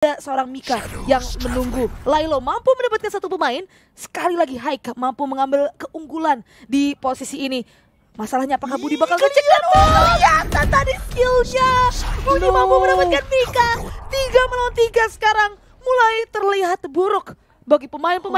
ada seorang Mika yang menunggu. Lailo mampu mendapatkan satu pemain. Sekali lagi Haika mampu mengambil keunggulan di posisi ini. Masalahnya apakah Budi bakal ngecek dan kelihatan tadi skillnya. Budi no. mampu mendapatkan Mika. Tiga melawan tiga sekarang mulai terlihat buruk bagi pemain-pemain.